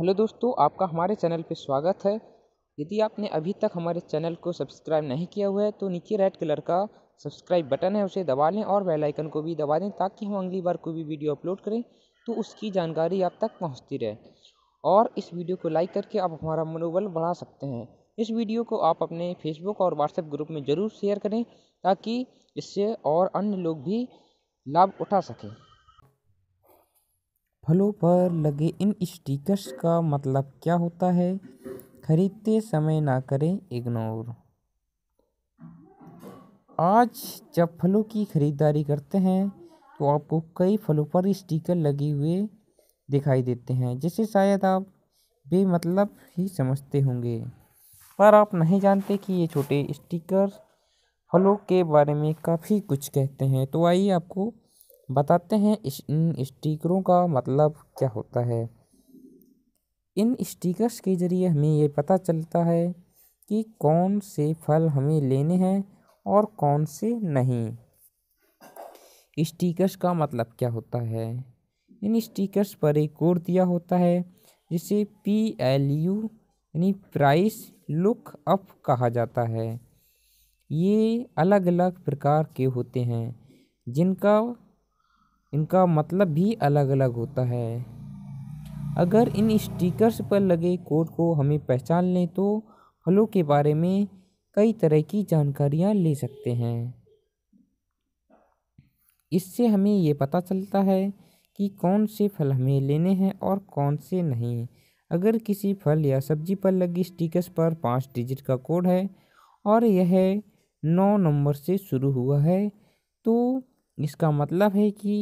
hello दोस्तों आपका हमारे चैनल पर स्वागत है यदि आपने अभी तक हमारे चैनल को सब्सक्राइब नहीं किया हुआ है तो नीचे रेड कलर का सब्सक्राइब बटन है उसे दबा लें और बेल आइकन को भी दबा दें ताकि हम अगली बार कोई भी वीडियो अपलोड करें तो उसकी जानकारी आप तक पहुँचती रहे और इस वीडियो को लाइक करके आप हमारा मनोबल बढ़ा सकते हैं इस वीडियो को आप अपने फेसबुक और व्हाट्सएप ग्रुप में ज़रूर शेयर करें ताकि इससे और अन्य लोग भी लाभ उठा सकें फलों पर लगे इन स्टिकर्स का मतलब क्या होता है खरीदते समय ना करें इग्नोर आज जब फलों की ख़रीदारी करते हैं तो आपको कई फलों पर स्टिकर लगे हुए दिखाई देते हैं जिसे शायद आप बेमतलब ही समझते होंगे पर आप नहीं जानते कि ये छोटे स्टिकर फलों के बारे में काफ़ी कुछ कहते हैं तो आइए आपको बताते हैं इस इन स्टिकरों का मतलब क्या होता है इन स्टिकर्स के ज़रिए हमें ये पता चलता है कि कौन से फल हमें लेने हैं और कौन से नहीं स्टिकर्स का मतलब क्या होता है इन स्टिकर्स पर एक कोड दिया होता है जिसे पी एल यू यानी प्राइस लुक अप कहा जाता है ये अलग अलग प्रकार के होते हैं जिनका इनका मतलब भी अलग अलग होता है अगर इन स्टिकर्स पर लगे कोड को हमें पहचान लें तो फलों के बारे में कई तरह की जानकारियाँ ले सकते हैं इससे हमें ये पता चलता है कि कौन से फल हमें लेने हैं और कौन से नहीं अगर किसी फल या सब्जी पर लगी स्टिकर्स पर पाँच डिजिट का कोड है और यह नौ नंबर से शुरू हुआ है तो इसका मतलब है कि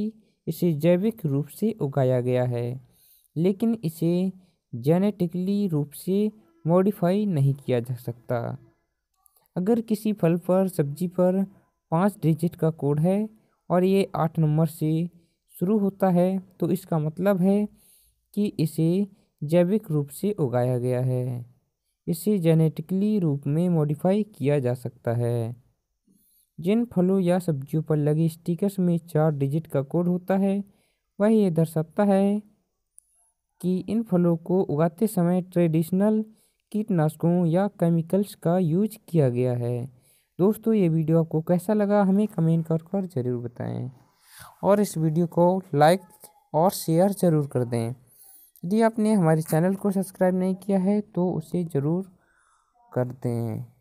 इसे जैविक रूप से उगाया गया है लेकिन इसे जेनेटिकली रूप से मॉडिफाई नहीं किया जा सकता अगर किसी फल पर सब्जी पर पाँच डिजिट का कोड है और ये आठ नंबर से शुरू होता है तो इसका मतलब है कि इसे जैविक रूप से उगाया गया है इसे जेनेटिकली रूप में मॉडिफाई किया जा सकता है जिन फलों या सब्जियों पर लगे स्टिकर्स में चार डिजिट का कोड होता है वह ये दर्शाता है कि इन फलों को उगाते समय ट्रेडिशनल कीटनाशकों या केमिकल्स का यूज किया गया है दोस्तों ये वीडियो आपको कैसा लगा हमें कमेंट कर कर ज़रूर बताएं और इस वीडियो को लाइक और शेयर ज़रूर कर दें यदि आपने हमारे चैनल को सब्सक्राइब नहीं किया है तो उसे ज़रूर कर दें